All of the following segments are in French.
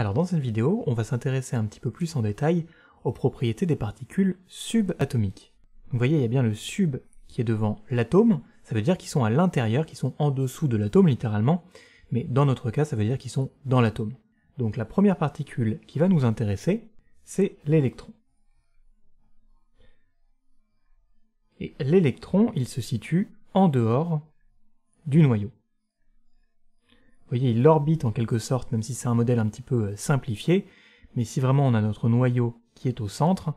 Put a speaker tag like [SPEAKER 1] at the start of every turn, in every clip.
[SPEAKER 1] Alors dans cette vidéo, on va s'intéresser un petit peu plus en détail aux propriétés des particules subatomiques. Vous voyez, il y a bien le sub qui est devant l'atome, ça veut dire qu'ils sont à l'intérieur, qu'ils sont en dessous de l'atome littéralement, mais dans notre cas, ça veut dire qu'ils sont dans l'atome. Donc la première particule qui va nous intéresser, c'est l'électron. Et l'électron, il se situe en dehors du noyau. Vous voyez, il orbite en quelque sorte, même si c'est un modèle un petit peu euh, simplifié, mais si vraiment on a notre noyau qui est au centre,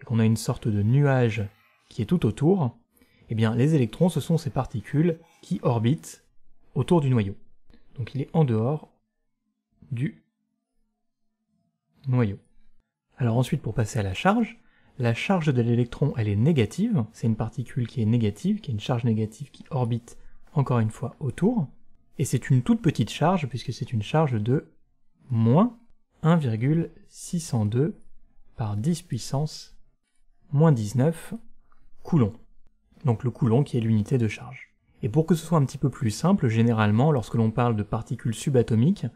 [SPEAKER 1] et qu'on a une sorte de nuage qui est tout autour, eh bien les électrons, ce sont ces particules qui orbitent autour du noyau. Donc il est en dehors du noyau. Alors ensuite, pour passer à la charge, la charge de l'électron, elle est négative, c'est une particule qui est négative, qui a une charge négative qui orbite encore une fois autour. Et c'est une toute petite charge, puisque c'est une charge de moins 1,602 par 10 puissance moins 19 coulomb. Donc le coulomb qui est l'unité de charge. Et pour que ce soit un petit peu plus simple, généralement, lorsque l'on parle de particules subatomiques,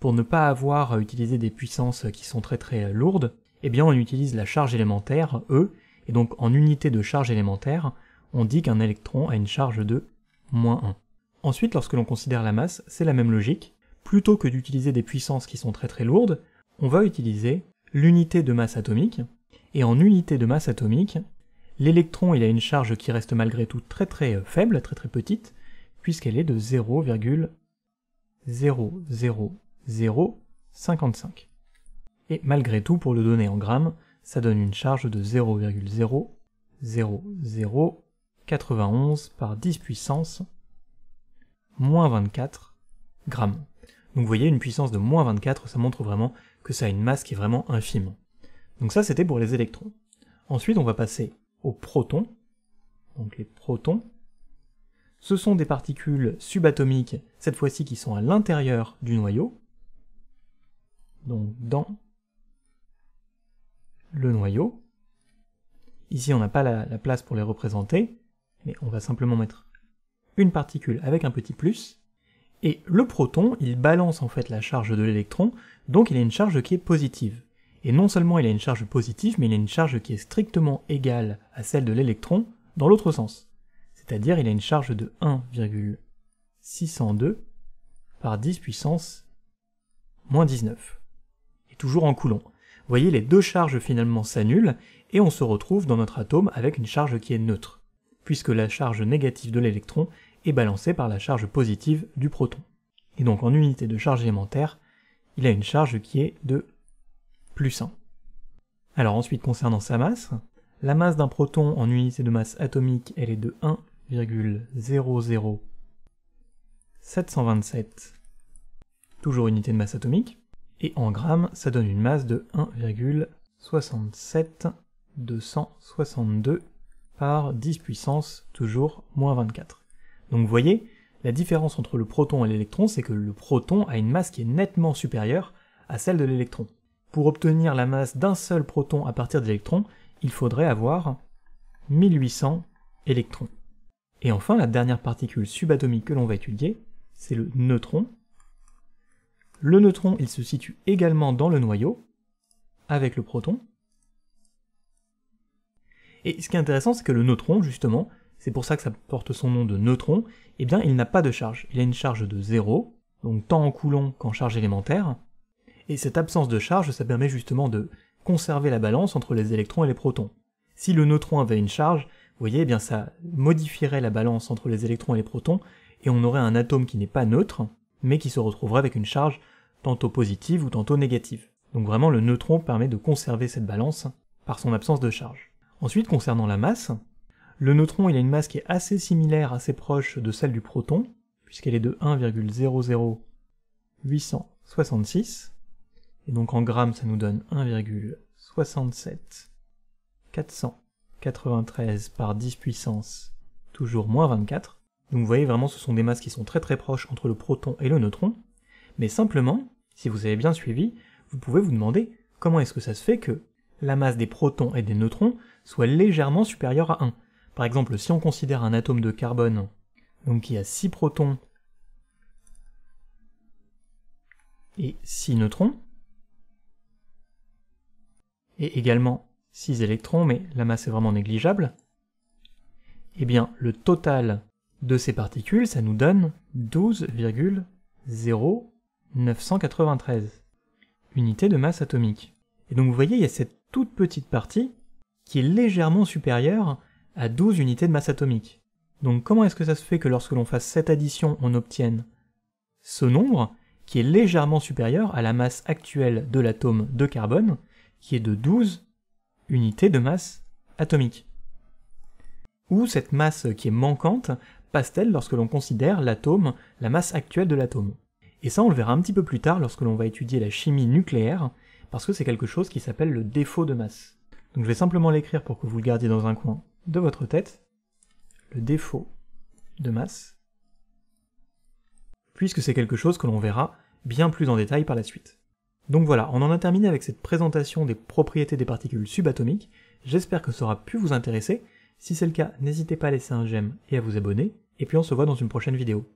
[SPEAKER 1] pour ne pas avoir à utiliser des puissances qui sont très très lourdes, eh bien on utilise la charge élémentaire, E, et donc en unité de charge élémentaire, on dit qu'un électron a une charge de moins 1. Ensuite, lorsque l'on considère la masse, c'est la même logique. Plutôt que d'utiliser des puissances qui sont très très lourdes, on va utiliser l'unité de masse atomique, et en unité de masse atomique, l'électron il a une charge qui reste malgré tout très très euh, faible, très très petite, puisqu'elle est de 0,00055. Et malgré tout, pour le donner en grammes, ça donne une charge de 0,00091 par 10 puissance moins 24 grammes. Donc vous voyez, une puissance de moins 24, ça montre vraiment que ça a une masse qui est vraiment infime. Donc ça, c'était pour les électrons. Ensuite, on va passer aux protons. Donc les protons, ce sont des particules subatomiques, cette fois-ci qui sont à l'intérieur du noyau, donc dans le noyau. Ici, on n'a pas la, la place pour les représenter, mais on va simplement mettre une particule avec un petit plus, et le proton, il balance en fait la charge de l'électron, donc il a une charge qui est positive. Et non seulement il a une charge positive, mais il a une charge qui est strictement égale à celle de l'électron dans l'autre sens. C'est-à-dire il a une charge de 1,602 par 10 puissance moins 19. Et toujours en coulomb. Vous voyez, les deux charges finalement s'annulent, et on se retrouve dans notre atome avec une charge qui est neutre, puisque la charge négative de l'électron est balancé par la charge positive du proton. Et donc en unité de charge élémentaire, il a une charge qui est de plus 1. Alors ensuite concernant sa masse, la masse d'un proton en unité de masse atomique, elle est de 1,00727, toujours unité de masse atomique, et en grammes, ça donne une masse de 1,67262 par 10 puissance, toujours moins 24. Donc vous voyez, la différence entre le proton et l'électron, c'est que le proton a une masse qui est nettement supérieure à celle de l'électron. Pour obtenir la masse d'un seul proton à partir d'électrons, il faudrait avoir 1800 électrons. Et enfin, la dernière particule subatomique que l'on va étudier, c'est le neutron. Le neutron, il se situe également dans le noyau, avec le proton. Et ce qui est intéressant, c'est que le neutron, justement, c'est pour ça que ça porte son nom de neutron, eh bien il n'a pas de charge. Il a une charge de zéro, donc tant en coulomb qu'en charge élémentaire, et cette absence de charge, ça permet justement de conserver la balance entre les électrons et les protons. Si le neutron avait une charge, vous voyez, eh bien ça modifierait la balance entre les électrons et les protons, et on aurait un atome qui n'est pas neutre, mais qui se retrouverait avec une charge tantôt positive ou tantôt négative. Donc vraiment, le neutron permet de conserver cette balance par son absence de charge. Ensuite, concernant la masse, le neutron, il a une masse qui est assez similaire, assez proche de celle du proton, puisqu'elle est de 1,00866. Et donc en grammes, ça nous donne 1,67493 par 10 puissance, toujours moins 24. Donc vous voyez vraiment, ce sont des masses qui sont très très proches entre le proton et le neutron. Mais simplement, si vous avez bien suivi, vous pouvez vous demander comment est-ce que ça se fait que la masse des protons et des neutrons soit légèrement supérieure à 1. Par exemple, si on considère un atome de carbone qui a 6 protons et 6 neutrons, et également 6 électrons, mais la masse est vraiment négligeable, eh bien le total de ces particules, ça nous donne 12,0993 unités de masse atomique. Et donc vous voyez, il y a cette toute petite partie qui est légèrement supérieure à 12 unités de masse atomique. Donc comment est-ce que ça se fait que lorsque l'on fasse cette addition, on obtienne ce nombre, qui est légèrement supérieur à la masse actuelle de l'atome de carbone, qui est de 12 unités de masse atomique Ou cette masse qui est manquante passe-t-elle lorsque l'on considère l'atome, la masse actuelle de l'atome Et ça, on le verra un petit peu plus tard lorsque l'on va étudier la chimie nucléaire, parce que c'est quelque chose qui s'appelle le défaut de masse. Donc je vais simplement l'écrire pour que vous le gardiez dans un coin de votre tête le défaut de masse, puisque c'est quelque chose que l'on verra bien plus en détail par la suite. Donc voilà, on en a terminé avec cette présentation des propriétés des particules subatomiques, j'espère que ça aura pu vous intéresser, si c'est le cas, n'hésitez pas à laisser un j'aime et à vous abonner, et puis on se voit dans une prochaine vidéo.